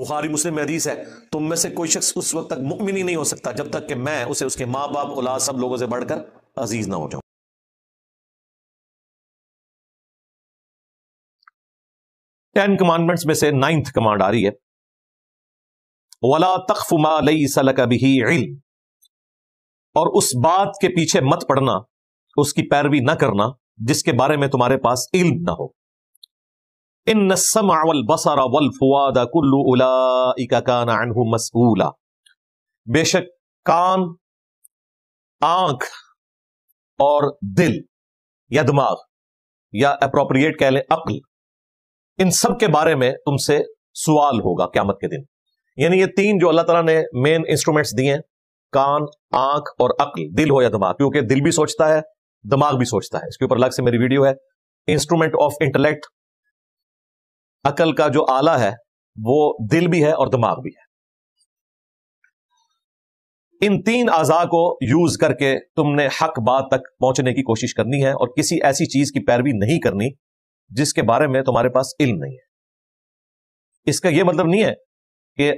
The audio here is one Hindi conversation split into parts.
बुखारी मुस्लिम हदीस है तुम तो में से कोई शख्स उस वक्त तक मुकमिन ही नहीं हो सकता जब तक कि मैं उसे उसके माँ बाप औलाद सब लोगों से बढ़कर अजीज ना हो जाऊं टेन कमांडमेंट्स में से नाइन्थ कमांड आ रही है वला तखफुमा लई सलक और उस बात के पीछे मत पड़ना उसकी पैरवी ना करना जिसके बारे में तुम्हारे पास इल्म ना हो बेशक कान आंख और दिल या दिमाग या अप्रोप्रिएट कह लें अक्ल इन सब के बारे में तुमसे सवाल होगा क्यामत के दिन यानी ये तीन जो अल्लाह तला ने मेन इंस्ट्रूमेंट्स दिए कान आंख और अक्ल दिल हो या दिमाग क्योंकि दिल भी सोचता है दिमाग भी सोचता है इसके ऊपर अलग से मेरी वीडियो है इंस्ट्रूमेंट ऑफ इंटेलेक्ट अकल का जो आला है वो दिल भी है और दिमाग भी है इन तीन आजा को यूज करके तुमने हक बात तक पहुंचने की कोशिश करनी है और किसी ऐसी चीज की पैरवी नहीं करनी जिसके बारे में तुम्हारे पास इल्म नहीं है इसका यह मतलब नहीं है कि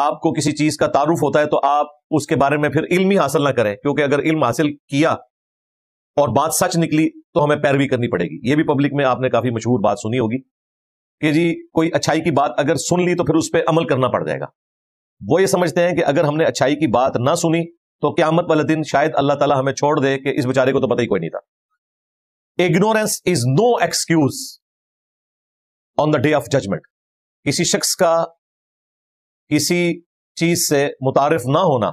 आपको किसी चीज का तारुफ होता है तो आप उसके बारे में फिर इल्म ही हासिल ना करें क्योंकि अगर इल्म हासिल किया और बात सच निकली तो हमें पैरवी करनी पड़ेगी यह भी पब्लिक में आपने काफी मशहूर बात सुनी होगी कि जी कोई अच्छाई की बात अगर सुन ली तो फिर उस पर अमल करना पड़ जाएगा वो ये समझते हैं कि अगर हमने अच्छाई की बात ना सुनी तो क्यामत वाले दिन शायद अल्लाह ताला हमें छोड़ दे कि इस बेचारे को तो पता ही कोई नहीं था ignorance is no excuse on the day of judgement किसी शख्स का किसी चीज से मुतारफ ना होना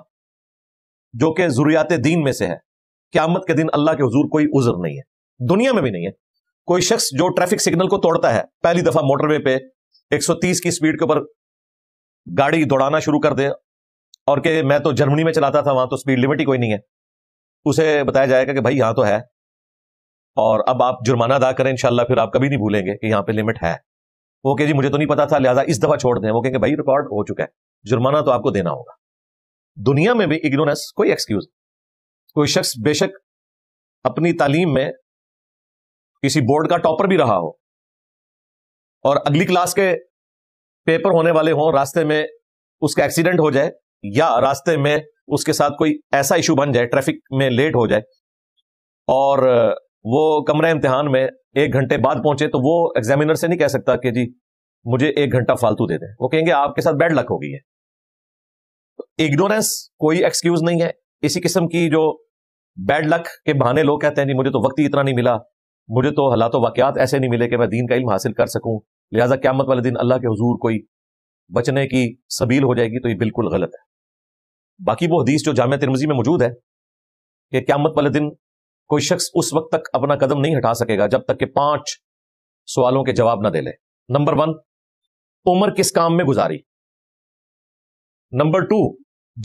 जो कि जरूरियात दीन में से है क्यामत के दिन अल्लाह के हजूर कोई उजर नहीं है दुनिया में भी नहीं है कोई शख्स जो ट्रैफिक सिग्नल को तोड़ता है पहली दफा मोटरवे पे 130 की स्पीड के ऊपर गाड़ी दौड़ाना शुरू कर दे और के मैं तो जर्मनी में चलाता था वहां तो स्पीड लिमिट ही कोई नहीं है उसे बताया जाएगा कि भाई यहां तो है और अब आप जुर्माना अदा करें इनशाला फिर आप कभी नहीं भूलेंगे कि यहाँ पे लिमिट है वो कहे जी मुझे तो नहीं पता था लिहाजा इस दफा छोड़ दें वो कहेंगे भाई रिकॉर्ड हो चुका है जुर्माना तो आपको देना होगा दुनिया में भी इग्नोरेंस कोई एक्सक्यूज कोई शख्स बेशक अपनी तालीम में किसी बोर्ड का टॉपर भी रहा हो और अगली क्लास के पेपर होने वाले हों रास्ते में उसका एक्सीडेंट हो जाए या रास्ते में उसके साथ कोई ऐसा इशू बन जाए ट्रैफिक में लेट हो जाए और वो कमरा इम्तिहान में एक घंटे बाद पहुंचे तो वो एग्जामिनर से नहीं कह सकता कि जी मुझे एक घंटा फालतू दे दें वो कहेंगे आपके साथ बैड लक हो गई है इग्नोरेंस तो कोई एक्सक्यूज नहीं है इसी किस्म की जो बैड लक के बहाने लोग कहते हैं जी मुझे तो वक्त ही इतना नहीं मिला मुझे तो हालात वाक्यात ऐसे नहीं मिले कि मैं दीन का इल्म हासिल कर सकूँ लिहाजा क्यामत वाले दिन अल्लाह के हजूर कोई बचने की सबील हो जाएगी तो ये बिल्कुल गलत है बाकी वो हदीस जो जाम तिरमजी में मौजूद है कि क्यामत वाले दिन कोई शख्स उस वक्त तक अपना कदम नहीं हटा सकेगा जब तक कि पांच सवालों के जवाब ना दे ले नंबर वन उम्र किस काम में गुजारी नंबर टू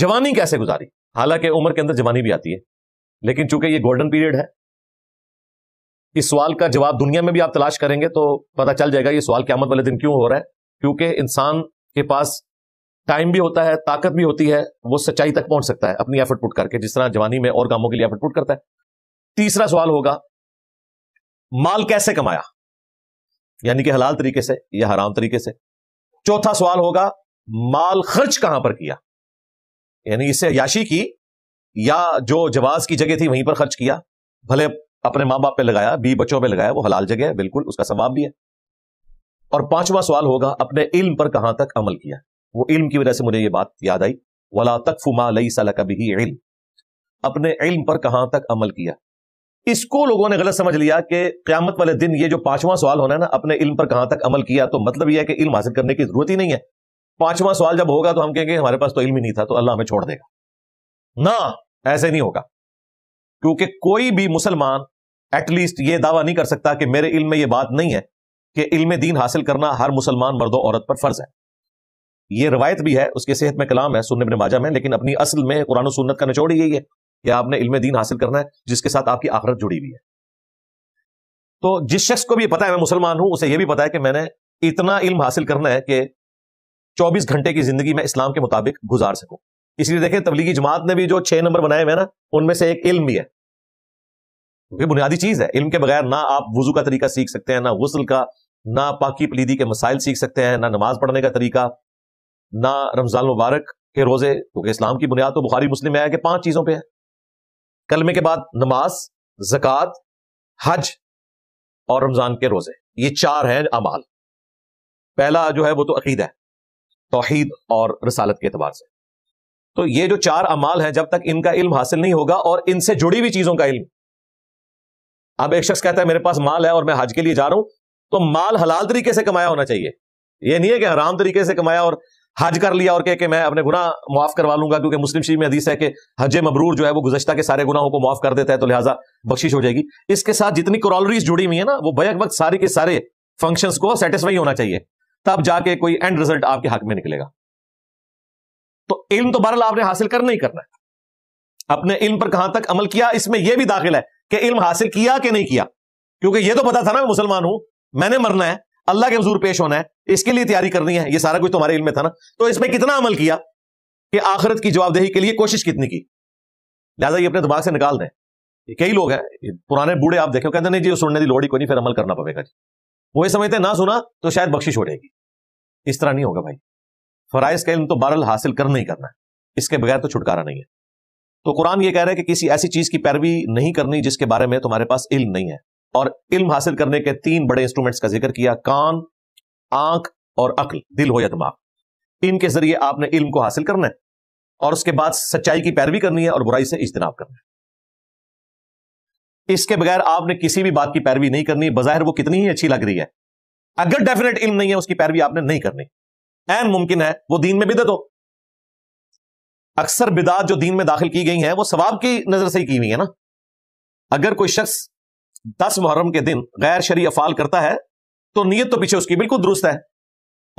जवानी कैसे गुजारी हालांकि उम्र के अंदर जवानी भी आती है लेकिन चूंकि ये गोल्डन पीरियड है इस सवाल का जवाब दुनिया में भी आप तलाश करेंगे तो पता चल जाएगा ये सवाल क्या वाले दिन क्यों हो रहा है क्योंकि इंसान के पास टाइम भी होता है ताकत भी होती है वो सच्चाई तक पहुंच सकता है अपनी एफर्ट पुट करके जिस तरह जवानी में और कामों के लिए एफर्ट पुट करता है तीसरा सवाल होगा माल कैसे कमाया यानी कि हलाल तरीके से या हराम तरीके से चौथा सवाल होगा माल खर्च कहां पर किया यानी इससे याशी की या जो जवाज की जगह थी वहीं पर खर्च किया भले अपने माँ बाप पे लगाया बी बच्चों पे लगाया वो हलाल जगह है बिल्कुल उसका सवाब भी है और पांचवा सवाल होगा अपने इल्म पर कहां तक अमल किया वो इल्म की वजह से मुझे ये बात याद आई वला तक फुमा लई सला कभी ही इल्म अपने इल्म पर कहां तक अमल किया इसको लोगों ने गलत समझ लिया कि क्यामत वाले दिन ये जो पांचवा सवाल होना है ना अपने इल्म पर कहां तक अमल किया तो मतलब यह है कि इल्म हासिल करने की जरूरत ही नहीं है पांचवा सवाल जब होगा तो हम कहेंगे हमारे पास तो इल्म ही नहीं था तो अल्लाह हमें छोड़ देगा ना ऐसे नहीं होगा क्योंकि कोई भी मुसलमान एटलीस्ट ये दावा नहीं कर सकता कि मेरे इल्म में ये बात नहीं है कि इल्म दीन हासिल करना हर मुसलमान मर्द औरत पर फर्ज है ये रवायत भी है उसके सेहत में कलाम है सुनने में माजा में लेकिन अपनी असल में कुरान सुन्नत का निचोड़ यही है कि आपने इल्म दीन हासिल करना है जिसके साथ आपकी आखरत जुड़ी हुई है तो जिस शख्स को भी पता है मैं मुसलमान हूं उसे यह भी पता है कि मैंने इतना इल्म हासिल करना है कि 24 घंटे की जिंदगी में इस्लाम के मुताबिक गुजार सकूं इसलिए देखें तबलीगी जमात ने भी जो छह नंबर बनाए हुए ना उनमें से एक इल्म भी है ये बुनियादी चीज है इल्म के बगैर ना आप वजू का तरीका सीख सकते हैं ना गसल का ना पाकि पलीदी के मसाइल सीख सकते हैं ना नमाज पढ़ने का तरीका ना रमजान मुबारक के रोजे क्योंकि इस्लाम की बुनियाद तो बुखारी मुस्लिम में आया कि पांच चीजों पर है कलमे के बाद नमाज जक़ात हज और रमजान के रोजे ये चार हैं अमाल पहला जो है वो तो अकीद है तोहीद और रसालत के अतबार से तो ये जो चार अमाल हैं जब तक इनका इल्म हासिल नहीं होगा और इनसे जुड़ी हुई चीजों का इल्म अब एक शख्स कहता है मेरे पास माल है और मैं हज के लिए जा रहा हूं तो माल हलाल तरीके से कमाया होना चाहिए ये नहीं है कि हराम तरीके से कमाया और हज कर लिया और कह के मैं अपने गुना माफ करवा लूंगा क्योंकि मुस्लिम शरीफ में हदीस है कि हज मबरूर जो है वो गुजशत के सारे गुनाहों को माफ कर देता है तो लिहाजा बख्शिश हो जाएगी इसके साथ जितनी क्रॉलरीज जुड़ी हुई है ना वो बैक वक्त सारे के सारे फंक्शन को सेटिस्फाई होना चाहिए तब जाके कोई एंड रिजल्ट आपके हक में निकलेगा तो इल्म तो बहरल आपने हासिल करना ही करना है अपने इल्म पर कहां तक अमल किया इसमें यह भी दाखिल है कि इल्म हासिल किया कि नहीं किया क्योंकि यह तो पता था ना मैं मुसलमान हूं मैंने मरना है अल्लाह के हजूर पेश होना है इसके लिए तैयारी करनी है ये सारा कुछ तुम्हारे इल्म में था ना तो इसमें कितना अमल किया कि आखिरत की जवाबदेही के लिए कोशिश कितनी की लिहाजा ये अपने दिमाग से निकाल दें कई लोग हैं पुराने बूढ़े आप देखो कहते नहीं जी सुनने की लोड़ी को नहीं फिर अमल करना पड़ेगा जी वो ये समझते ना सुना तो शायद बख्शिश हो जाएगी इस तरह नहीं होगा भाई फराइज का इल्म तो बहरल हासिल करना ही करना है इसके बगैर तो छुटकारा नहीं है तो कुरान ये कह रहा है कि किसी ऐसी चीज की पैरवी नहीं करनी जिसके बारे में तुम्हारे पास इल्म नहीं है और इल्म हासिल करने के तीन बड़े इंस्ट्रूमेंट्स का जिक्र किया कान आंख और अकल दिल हो या दिमाग इनके जरिए आपने इल्म को हासिल करना है और उसके बाद सच्चाई की पैरवी करनी है और बुराई से इज्तनाब करना है इसके बगैर आपने किसी भी बात की पैरवी नहीं करनी बाहर वो कितनी ही अच्छी लग रही है अगर डेफिनेट इल्म नहीं है उसकी पैरवी आपने नहीं करनी एन मुमकिन है वो दीन में बिदत हो अक्सर बिदात जो दीन में दाखिल की गई है वो सवाब की नजर से ही की हुई है ना अगर कोई शख्स दस मुहर्रम के दिन गैर शरी अफाल करता है तो नीयत तो पीछे उसकी बिल्कुल दुरुस्त है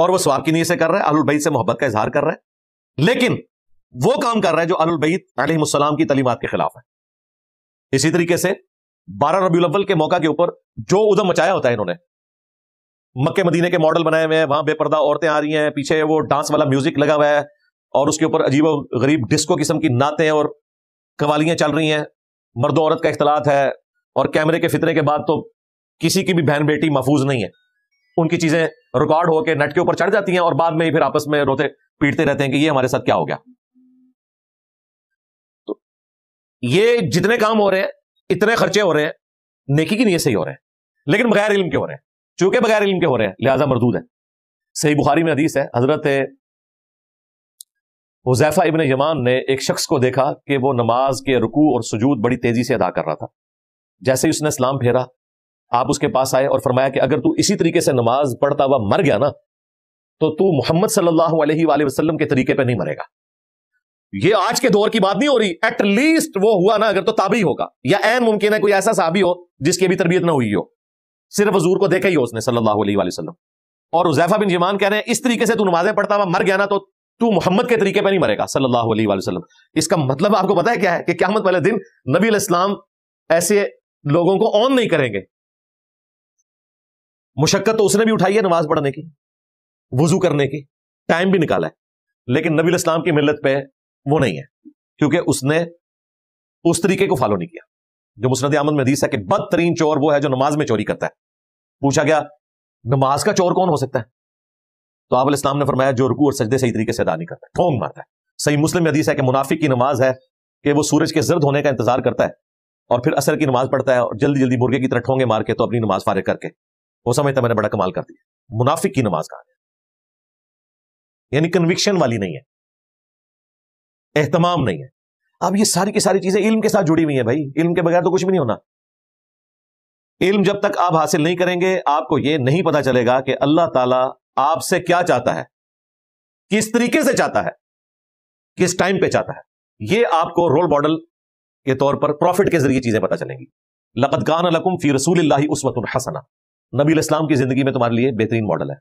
और वह स्वाब की नीयत से कर रहा है अलबईद से मोहब्बत का इजहार कर रहा है लेकिन वो काम कर रहा है जो अलबईद अलहलाम की तलीमत के खिलाफ है इसी तरीके से बारह रबी अव्वल के मौका के ऊपर जो उधम मचाया होता है इन्होंने मक्के मदीने के मॉडल बनाए हुए हैं वहां बेपर्दा औरतें आ रही हैं पीछे वो डांस वाला म्यूजिक लगा हुआ है और उसके ऊपर अजीब गरीब डिस्को किस्म की नातें और कवालियां चल रही हैं मर्द औरत का इख्तलात है और कैमरे के फितरे के बाद तो किसी की भी बहन बेटी महफूज नहीं है उनकी चीजें रिकॉर्ड होकर नेट के ऊपर चढ़ जाती हैं और बाद में ही फिर आपस में रोते पीटते रहते हैं कि ये हमारे साथ क्या हो गया तो ये जितने काम हो रहे हैं इतने खर्चे हो रहे हैं नेकी की नीयत से ही हो रहे हैं लेकिन बगैर इल्म के हो रहे हैं चूंकि बगैर इल्म के हो रहे हैं लिहाजा मरदूद है सही बुखारी में हदीस है हजरत हुजैफा इबन यमान ने एक शख्स को देखा कि वो नमाज के रुकू और सजूद बड़ी तेजी से अदा कर रहा था जैसे ही उसने इस्लाम फेरा आप उसके पास आए और फरमाया कि अगर तू इसी तरीके से नमाज पढ़ता हुआ मर गया ना तो तू मोहम्मद सल्लल्लाहु अलैहि वसल्लम के तरीके पर नहीं मरेगा ये आज के दौर की बात नहीं हो रही एटलीस्ट वो हुआ ना अगर तो ताबी होगा या एन मुमकिन है कोई ऐसा साबी हो जिसकी अभी तरबियत ना हुई हो सिर्फ हजूर को देखा ही हो उसने सल्लाह वसलम और उजैफा बिन जमान कह रहे हैं इस तरीके से तू नमाजें पढ़ता हुआ मर गया ना तो तू मोहम्मद के तरीके पर नहीं मरेगा सल्लल्लाहु अलैहि वसल्लम इसका मतलब आपको पता है क्या है कि क्यामत वाले दिन नबी इस्लाम ऐसे लोगों को ऑन नहीं करेंगे मुशक्कत तो उसने भी उठाई है नमाज पढ़ने की वजू करने की टाइम भी निकाला है लेकिन नबी इस्लाम की मिलत पे वो नहीं है क्योंकि उसने उस तरीके को फॉलो नहीं किया जो मुस्नद अहमद में हदीस है कि बदतरीन चोर वो है जो नमाज में चोरी करता है पूछा गया नमाज का चोर कौन हो सकता है तो आप इस्लाम ने फरमाया जो रुकू और सजदे सही तरीके से अदा नहीं करता ठोंग मारता है सही मुस्लिम हदीस है कि मुनाफिक की नमाज है कि वो सूरज के जर्द होने का इंतजार करता है और फिर असर की नमाज पढ़ता है और जल्दी जल्दी मुर्गे की तरह ठोंगे मार के तो अपनी नमाज फारिग करके वो समझता मैंने बड़ा कमाल कर दिया मुनाफिक की नमाज कहा यानी कन्विक्शन वाली नहीं है एहतमाम नहीं है अब ये सारी की सारी चीजें इल्म के साथ जुड़ी हुई है भाई इल्म के बगैर तो कुछ भी नहीं होना इल्म जब तक आप हासिल नहीं करेंगे आपको यह नहीं पता चलेगा कि अल्लाह ताला आपसे क्या चाहता है किस तरीके से चाहता है किस टाइम पे चाहता है ये आपको रोल मॉडल के तौर पर प्रॉफिट के जरिए चीजें पता चलेंगी लकत कान लकुम फी रसूल उसवत हसना नबी इस्लाम की जिंदगी में तुम्हारे लिए बेहतरीन मॉडल है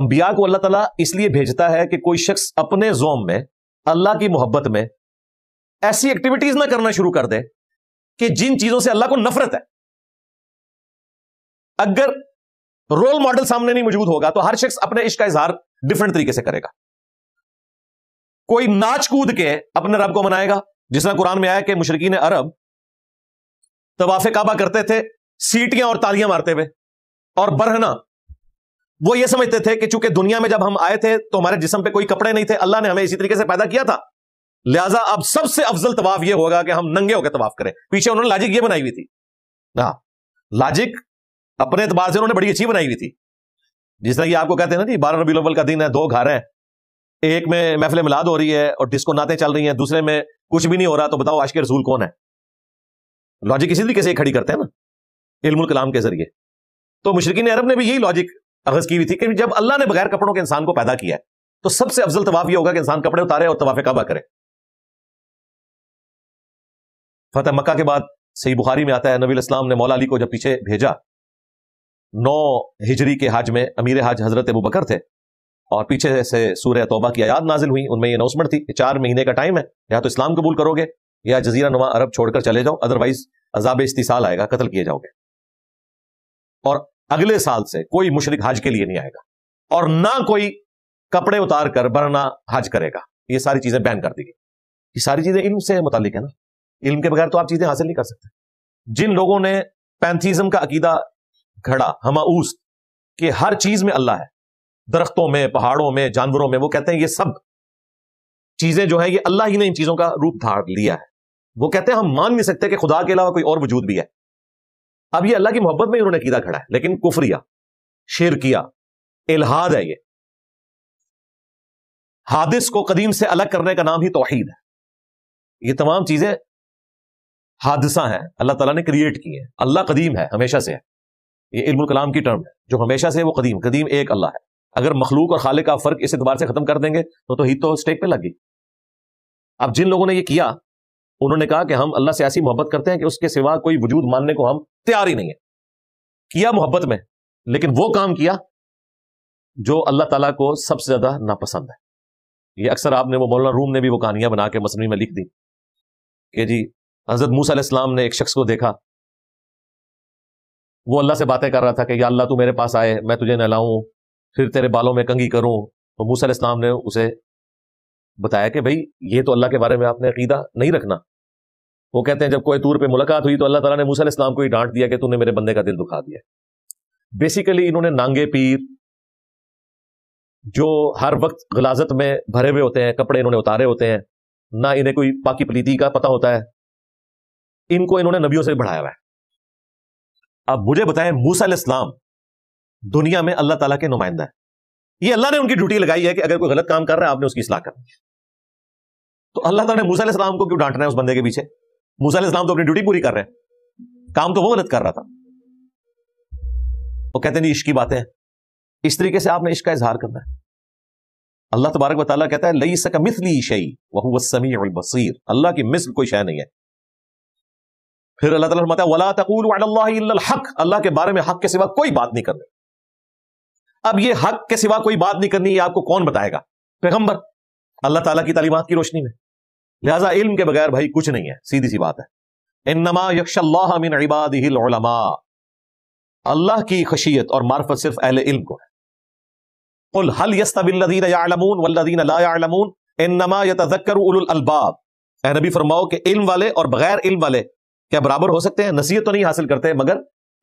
अंबिया को अल्लाह तला इसलिए भेजता है कि कोई शख्स अपने जोम में अल्लाह की मोहब्बत में ऐसी एक्टिविटीज ना करना शुरू कर दे कि जिन चीजों से अल्लाह को नफरत है अगर रोल मॉडल सामने नहीं मौजूद होगा तो हर शख्स अपने इश्क का इजहार डिफरेंट तरीके से करेगा कोई नाच कूद के अपने रब को मनाएगा जिसना कुरान में आया कि मुशरकिन अरब तवाफ काबा करते थे सीटियां और तालियां मारते हुए और बरहना वो ये समझते थे कि चूंकि दुनिया में जब हम आए थे तो हमारे जिसम पे कोई कपड़े नहीं थे अल्लाह ने हमें इसी तरीके से पैदा किया था लिहाजा अब सबसे अफजल तवाफ यह होगा कि हम नंगे होकर तवाफ करें पीछे उन्होंने लॉजिक ये बनाई हुई थी हाँ लॉजिक अपने एतबार से उन्होंने बड़ी अच्छी बनाई हुई थी जिस तरह की आपको कहते हैं ना जी बारह रबी अव्वल का दिन है दो घर हैं एक में महफिल मिलाद हो रही है और डिस्को नाते चल रही हैं दूसरे में कुछ भी नहीं हो रहा तो बताओ आश के रसूल कौन है लॉजिक इसी तरीके से खड़ी करते हैं ना इलमुल कलाम के जरिए तो मुशरकिन अरब ने भी यही लॉजिक अगज की हुई थी कि जब अल्लाह ने बगैर कपड़ों के इंसान को पैदा किया है तो सबसे अफजल तवाफ यह होगा कि इंसान कपड़े उतारे और तवाफ काबा करे फतेह मक्का के बाद सही बुखारी में आता है नबी इस्लाम ने मौला अली को जब पीछे भेजा नौ हिजरी के हज में अमीर हज हजरत अबू बकर थे और पीछे से सूर्य तोबा की आयात नाजिल हुई उनमें यह अनाउंसमेंट थी चार महीने का टाइम है या तो इस्लाम कबूल करोगे या जजीरा नुमा अरब छोड़कर चले जाओ अदरवाइज अजाब इस्तीसाल आएगा कतल किए जाओगे और अगले साल से कोई मुशरक हज के लिए नहीं आएगा और ना कोई कपड़े उतार कर बरना हज करेगा ये सारी चीजें बैन कर दी गई ये सारी चीजें इल्म से मुतालिक है ना इल्म के बगैर तो आप चीजें हासिल नहीं कर सकते जिन लोगों ने पैंथीज्म का अकीदा घड़ा हमा ऊस्त कि हर चीज में अल्लाह है दरख्तों में पहाड़ों में जानवरों में वो कहते हैं ये सब चीजें जो है ये अल्लाह ही ने इन चीजों का रूप धार लिया है वो कहते हैं हम मान नहीं सकते कि खुदा के अलावा कोई और वजूद भी है अब ये अल्लाह की मोहब्बत में उन्होंने कीदा खड़ा है लेकिन कुफरिया शेर किया इलाहाद है ये हादिस को कदीम से अलग करने का नाम ही तोहहीद है ये तमाम चीजें हादसा हैं अल्लाह तला ने क्रिएट की है अल्लाह कदीम है हमेशा से है ये इल्म कलाम की टर्म है जो हमेशा से वो कदीम कदीम एक अल्लाह है अगर मखलूक और खाले का फर्क इस एतबार से खत्म कर देंगे तो तो ही तो स्टेक पे लग गई अब जिन लोगों ने ये किया उन्होंने कहा कि हम अल्लाह से ऐसी मोहब्बत करते हैं कि उसके सिवा कोई वजूद मानने को हम तैयार ही नहीं है किया मोहब्बत में लेकिन वो काम किया जो अल्लाह तला को सबसे ज्यादा नापसंद है ये अक्सर आपने वो मौलाना रूम ने भी वो कहानियां बना के मसनी में लिख दी कि जी हजरत मूसा इस्लाम ने एक शख्स को देखा वो अल्लाह से बातें कर रहा था कि या अल्लाह तू मेरे पास आए मैं तुझे नहलाऊं फिर तेरे बालों में कंगी करूं तो मूसा इस्लाम ने उसे बताया कि भाई ये तो अल्लाह के बारे में आपने अकीदा नहीं रखना वो कहते हैं जब कोई तूर पर मुलाकात हुई तो अल्लाह तला ने मूसा इस्लाम को ही डांट दिया कि तूने मेरे बंदे का दिल दुखा दिया बेसिकली इन्होंने नांगे पीर जो हर वक्त गलाजत में भरे हुए होते हैं कपड़े इन्होंने उतारे होते हैं ना इन्हें कोई पाकि पलीती का पता होता है इनको इन्होंने नबियों से बढ़ाया हुआ है अब मुझे बताएं मूसा इस्लाम दुनिया में अल्लाह ताला के नुमाइंदा है ये अल्लाह ने उनकी ड्यूटी लगाई है कि अगर कोई गलत काम कर रहा है आपने उसकी इसलाह करनी है तो अल्लाह ताला ने मूसा इस्लाम को क्यों डांटना है उस बंदे के पीछे मूसा इस्लाम तो अपनी ड्यूटी पूरी कर रहे हैं काम तो वो गलत कर रहा था वो कहते नहीं इश्क की बातें इस तरीके से आपने इश्क का इजहार करना है अल्लाह तबारक वाली कहता है लई सका मिसली शई वह समी बसीर अल्लाह की मिस्र कोई शय नहीं है फिर अल्लाह ताला फरमाता हक अल्लाह के बारे में हक के सिवा कोई बात नहीं करने अब ये हक के सिवा कोई बात नहीं करनी ये आपको कौन बताएगा पैगंबर अल्लाह ताला की तालीमत की रोशनी में लिहाजा इल्म के बगैर भाई कुछ नहीं है सीधी सी बात है इनमा अल्लाह की खशियत और मार्फत सिर्फ अहल इल्म को है इनमा नबी फरमाओ के इल्म वाले और बगैर इल्म वाले क्या बराबर हो सकते हैं नसीहत तो नहीं हासिल करते मगर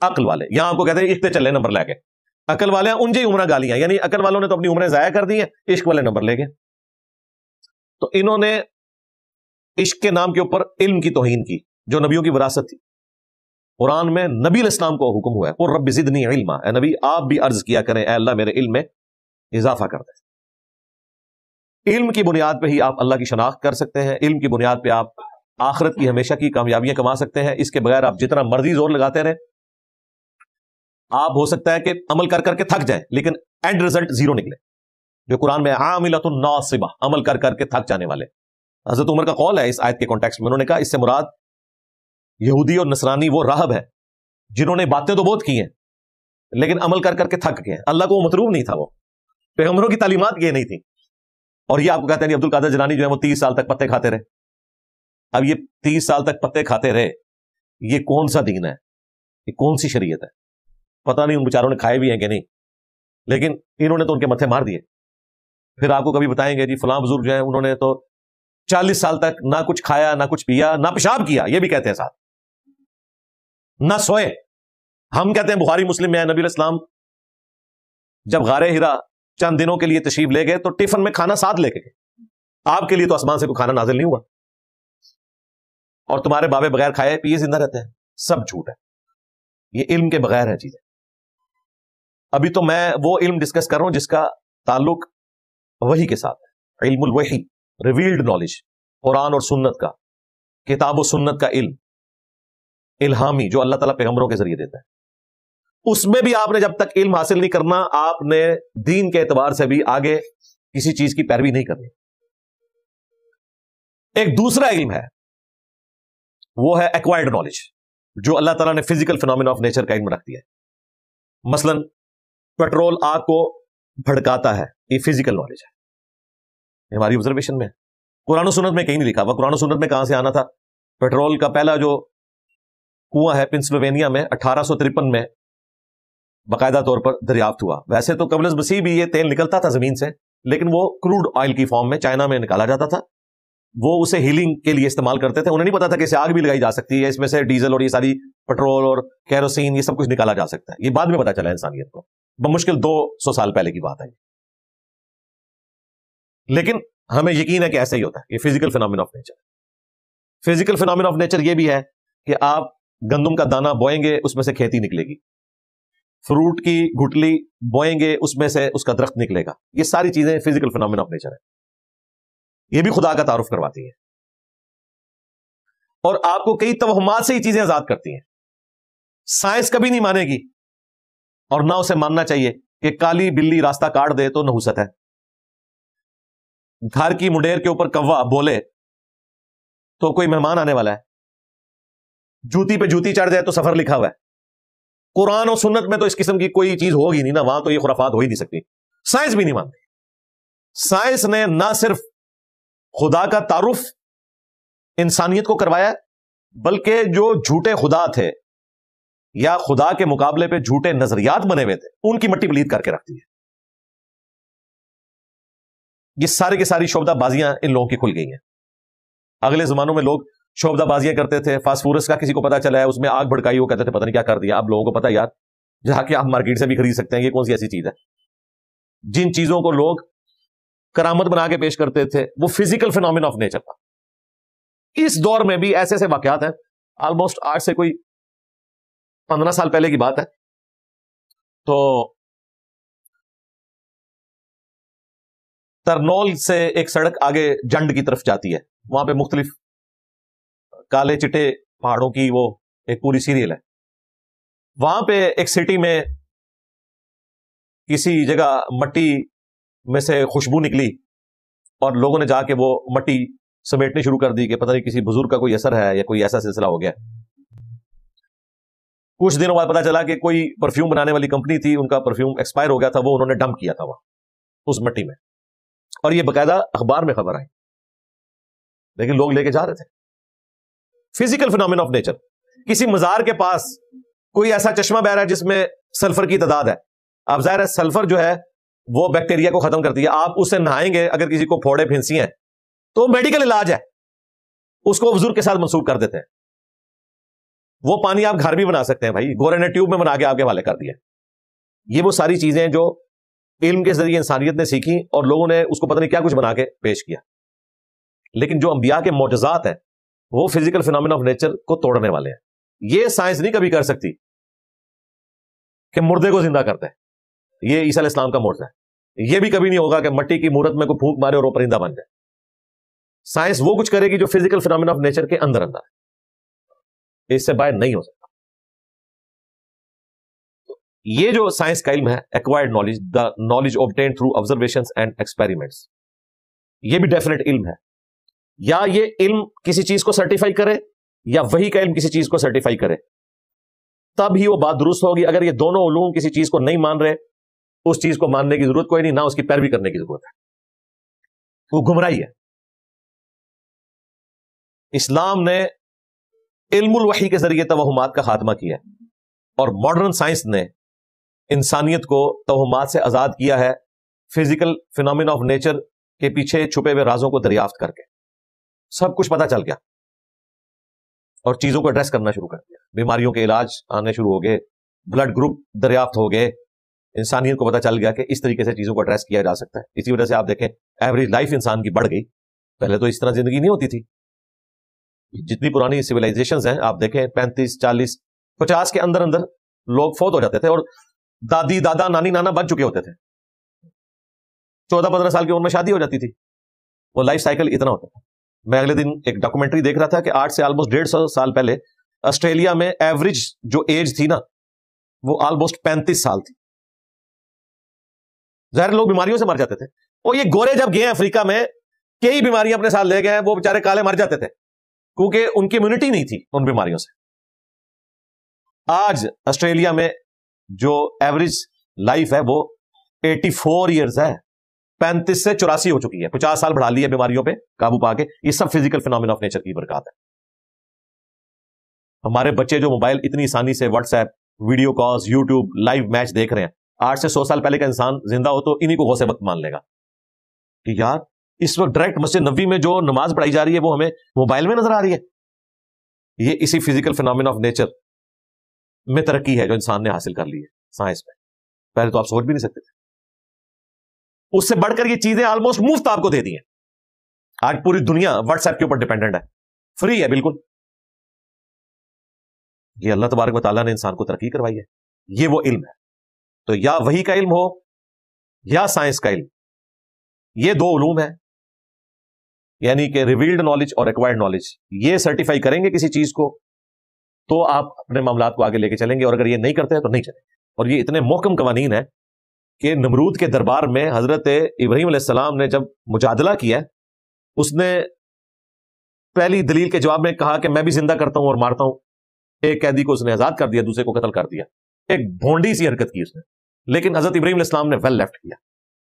अकल वाले यहां आपको कहते हैं इश्ते चले नंबर लेके अकल वाले हैं ही उम्र गालियां यानी अकल वालों ने तो अपनी उम्रें जाया कर दी है इश्क वाले नंबर ले गए तो इन्होंने इश्क के नाम के ऊपर इल्म की तोहन की जो नबियों की विरासत थी कुरान में नबी इस्लाम को हुक्म हुआ है और रब जिदनी इल्मा है नबी आप भी अर्ज किया करें अल्लाह मेरे इल्म में इजाफा कर दें इल्म की बुनियाद पर ही आप अल्लाह की शनाख्त कर सकते हैं इल्म की बुनियाद पर आप आखरत की हमेशा की कामयाबियां कमा सकते हैं इसके बगैर आप जितना मर्जी जोर लगाते रहे आप हो सकता है कि अमल कर करके थक जाए लेकिन एंड रिजल्ट जीरो निकले जो कुरान में आमिलत नासिबा अमल कर करके थक जाने वाले हजरत उमर का कॉल है इस आयत के कॉन्टेक्स्ट में उन्होंने कहा इससे मुराद यहूदी और नसरानी वो राहब है जिन्होंने बातें तो बहुत की हैं लेकिन अमल कर करके थक गए अल्लाह को मतरूब नहीं था वो पैगम्बरों की तालीमत ये नहीं थी और ये आपको कहते हैं अब्दुल कादर जनानी जो है वो तीस साल तक पत्ते खाते रहे अब ये तीस साल तक पत्ते खाते रहे ये कौन सा दीन है ये कौन सी शरीयत है पता नहीं उन बेचारों ने खाए भी हैं कि नहीं लेकिन इन्होंने तो उनके मत्थे मार दिए फिर आपको कभी बताएंगे जी फलां बुजुर्ग जो है उन्होंने तो चालीस साल तक ना कुछ खाया ना कुछ पिया ना पेशाब किया ये भी कहते हैं साथ ना सोए हम कहते हैं बुखारी मुस्लिम में नबी इस्लाम जब गारे हिरा चंद दिनों के लिए तशीफ ले गए तो टिफिन में खाना साथ लेके गए आपके लिए तो आसमान से कोई खाना नाजिल नहीं हुआ और तुम्हारे बाबे बगैर खाए पिए जिंदा रहते हैं सब झूठ है ये इल्म के बगैर है चीजें अभी तो मैं वो इल्म डिस्कस कर रहा हूं जिसका ताल्लुक वही के साथ है इल्मुल वही रिवील्ड नॉलेज कुरान और सुन्नत का किताब सुन्नत का इल्म इल्हामी जो अल्लाह ताला पैगंबरों के जरिए देता है उसमें भी आपने जब तक इल्म हासिल नहीं करना आपने दीन के एतबार से भी आगे किसी चीज की पैरवी नहीं करनी एक दूसरा इल्म है वो है एक्वायर्ड नॉलेज जो अल्लाह ताला ने फिजिकल फिनोमिना ऑफ नेचर का इनमें रख दिया है मसलन पेट्रोल आग को भड़काता है ये फिजिकल नॉलेज है हमारी ऑब्जर्वेशन में कुरान सुनत में कहीं नहीं लिखा हुआ कुरान सुनत में कहां से आना था पेट्रोल का पहला जो कुआं है पेंसिल्वेनिया में अठारह में बाकायदा तौर पर दरियाफ्त हुआ वैसे तो कबल बसी भी ये तेल निकलता था जमीन से लेकिन वो क्रूड ऑयल की फॉर्म में चाइना में निकाला जाता था वो उसे हीलिंग के लिए इस्तेमाल करते थे उन्हें नहीं पता था कि इसे आग भी लगाई जा सकती है इसमें से डीजल और ये सारी पेट्रोल और कैरोसिन ये सब कुछ निकाला जा सकता है ये बाद में पता चला इंसानियत को मुश्किल दो सौ साल पहले की बात है लेकिन हमें यकीन है कि ऐसा ही होता है ये physical phenomenon of nature physical phenomenon of nature ये भी है कि आप गंदम का दाना बोएंगे उसमें से खेती निकलेगी फ्रूट की गुटली बोएंगे उसमें से उसका दरख्त निकलेगा ये सारी चीजें फिजिकल फिनोमिन ऑफ नेचर है ये भी खुदा का तारुफ करवाती है और आपको कई तोहमात से ही चीजें आजाद करती हैं साइंस कभी नहीं मानेगी और ना उसे मानना चाहिए कि काली बिल्ली रास्ता काट दे तो नहुसत है घर की मुडेर के ऊपर कव्वा बोले तो कोई मेहमान आने वाला है जूती पे जूती चढ़ जाए तो सफर लिखा हुआ है कुरान और सुन्नत में तो इस किस्म की कोई चीज होगी नहीं ना वहां तो ये खुराफात हो ही नहीं सकती साइंस भी नहीं मानती साइंस ने ना सिर्फ खुदा का तारुफ इंसानियत को करवाया बल्कि जो झूठे खुदा थे या खुदा के मुकाबले पे झूठे नजरियात बने हुए थे उनकी मट्टी बलीद करके रखती है ये सारी की सारी शोबदाबाजियां इन लोगों की खुल गई हैं अगले जमानों में लोग शोबदाबाजियां करते थे फास्फोरस का किसी को पता चला है उसमें आग भड़काई वो कहते थे पता नहीं क्या कर दिया आप लोगों को पता याद यार कि आप मार्केट से भी खरीद सकते हैं ये कौन सी ऐसी चीज है जिन चीजों को लोग करामत बना के पेश करते थे वो फिजिकल फिनोमिन ऑफ नेचर था इस दौर में भी ऐसे ऐसे वाकत हैं ऑलमोस्ट आज से कोई पंद्रह साल पहले की बात है तो तरनौल से एक सड़क आगे जंड की तरफ जाती है वहां पे मुख्तलिफ काले चिटे पहाड़ों की वो एक पूरी सीरियल है वहां पे एक सिटी में किसी जगह मट्टी में से खुशबू निकली और लोगों ने जाके वो मट्टी समेटनी शुरू कर दी कि पता नहीं किसी बुजुर्ग का कोई असर है या कोई ऐसा सिलसिला हो गया कुछ दिनों बाद पता चला कि कोई परफ्यूम बनाने वाली कंपनी थी उनका परफ्यूम एक्सपायर हो गया था वो उन्होंने डंप किया था वहां उस मट्टी में और ये बकायदा अखबार में खबर आई लेकिन लोग लेके जा रहे थे फिजिकल फिनोमिन ऑफ नेचर किसी मजार के पास कोई ऐसा चश्मा बह रहा है जिसमें सल्फर की तादाद है अब जाहिर है सल्फर जो है वो बैक्टीरिया को खत्म करती है आप उसे नहाएंगे अगर किसी को फोड़े फिंसी हैं तो मेडिकल इलाज है उसको बुजुर्ग के साथ मनसूब कर देते हैं वो पानी आप घर भी बना सकते हैं भाई गोरे ने ट्यूब में बना के आपके हवाले कर दिया ये वो सारी चीजें जो इल्म के जरिए इंसानियत ने सीखी और लोगों ने उसको पता नहीं क्या कुछ बना के पेश किया लेकिन जो अंबिया के मोजात हैं वो फिजिकल फिनमिन ऑफ नेचर को तोड़ने वाले हैं ये साइंस नहीं कभी कर सकती कि मुर्दे को जिंदा करते हैं ये ईसा इस्लाम का मोर्चा है ये भी कभी नहीं होगा कि मट्टी की मूर्त में को फूक मारे और वो परिंदा बन जाए साइंस वो कुछ करेगी जो फिजिकल फिनमिन ऑफ नेचर के अंदर अंदर इससे बाहर नहीं हो सकता ये जो साइंस का इल्म है acquired knowledge the knowledge obtain through observation and experiments ये भी डेफिनेट इल्म है या ये इल्म किसी चीज को सर्टिफाई करे या वही का इल्म किसी चीज को सर्टिफाई करे तब ही वो बात दुरुस्त होगी अगर ये दोनों उलूम किसी चीज को नहीं मान रहे उस चीज को मानने की जरूरत कोई नहीं ना उसकी पैरवी करने की जरूरत है वो गुमराही है इस्लाम ने इल्मुल वही के जरिए तोहमात का खात्मा किया और मॉडर्न साइंस ने इंसानियत को तोहमात से आजाद किया है फिजिकल फिनोमिन ऑफ नेचर के पीछे छुपे हुए राजों को दरियाफ्त करके सब कुछ पता चल गया और चीजों को एड्रेस करना शुरू कर दिया बीमारियों के इलाज आने शुरू हो गए ब्लड ग्रुप दरियाफ्त हो गए इंसानियत को पता चल गया कि इस तरीके से चीज़ों को एड्रेस किया जा सकता है इसी वजह से आप देखें एवरेज लाइफ इंसान की बढ़ गई पहले तो इस तरह जिंदगी नहीं होती थी जितनी पुरानी सिविलाइजेशन हैं आप देखें पैंतीस चालीस पचास के अंदर अंदर लोग फौत हो जाते थे और दादी दादा नानी नाना बन चुके होते थे चौदह पंद्रह साल की उम्र में शादी हो जाती थी वो लाइफ साइकिल इतना होता था मैं अगले दिन एक डॉक्यूमेंट्री देख रहा था कि आठ से ऑलमोस्ट डेढ़ सौ साल पहले ऑस्ट्रेलिया में एवरेज जो एज थी ना वो ऑलमोस्ट पैंतीस साल थी जाहिर लोग बीमारियों से मर जाते थे और ये गोरे जब गए अफ्रीका में कई बीमारियां अपने साथ ले गए वो बेचारे काले मर जाते थे क्योंकि उनकी इम्यूनिटी नहीं थी उन बीमारियों से आज ऑस्ट्रेलिया में जो एवरेज लाइफ है वो 84 फोर ईयर्स है पैंतीस से चौरासी हो चुकी है पचास साल बढ़ा ली है बीमारियों पे काबू पा के ये सब फिजिकल फिनोमिना ऑफ नेचर की बरकत है हमारे बच्चे जो मोबाइल इतनी आसानी से WhatsApp video calls YouTube live match देख रहे हैं आठ से सौ साल पहले का इंसान जिंदा हो तो इन्हीं को गौसे बत मान लेगा कि यार इस वक्त डायरेक्ट मस्जिद नबी में जो नमाज पढ़ाई जा रही है वो हमें मोबाइल में नजर आ रही है ये इसी फिजिकल फिनोमिन ऑफ नेचर में तरक्की है जो इंसान ने हासिल कर ली है साइंस में पहले तो आप सोच भी नहीं सकते थे उससे बढ़कर ये चीजें ऑलमोस्ट मुफ्त आपको दे दी हैं आज पूरी दुनिया व्हाट्सएप के ऊपर डिपेंडेंट है फ्री है बिल्कुल ये अल्लाह तबारक ने इंसान को तरक्की करवाई है ये वो इल्म है तो या वही का इल्म हो या साइंस का इल्म ये दो उलूम है यानी कि रिवील्ड नॉलेज और एक्वायर्ड नॉलेज ये सर्टिफाई करेंगे किसी चीज को तो आप अपने मामला को आगे लेके चलेंगे और अगर ये नहीं करते हैं तो नहीं चलेंगे और ये इतने मोहकम कवानीन है कि नमरूद के दरबार में हजरत इब्राहिम सलाम ने जब मुजादला किया उसने पहली दलील के जवाब में कहा कि मैं भी जिंदा करता हूं और मारता हूं एक कैदी को उसने आजाद कर दिया दूसरे को कत्ल कर दिया एक भोंडी सी हरकत की उसने लेकिन हजरत इब्राहिम इस्लाम ने वेल लेफ्ट किया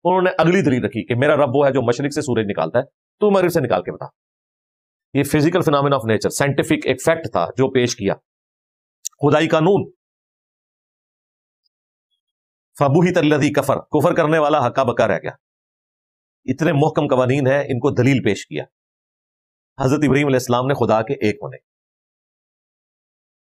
उन्होंने अगली दलील रखी कि मेरा रब वो है जो मशरक से सूरज निकालता है तू मगरब से निकाल के बता ये physical phenomenon of nature scientific एक फैक्ट था जो पेश किया खुदाई कानून फबूही तल्लदी कफर कुफर करने वाला हक्का बक्का रह गया इतने मोहकम कवानीन है इनको दलील पेश किया हजरत इब्राहिम ने खुदा के एक होने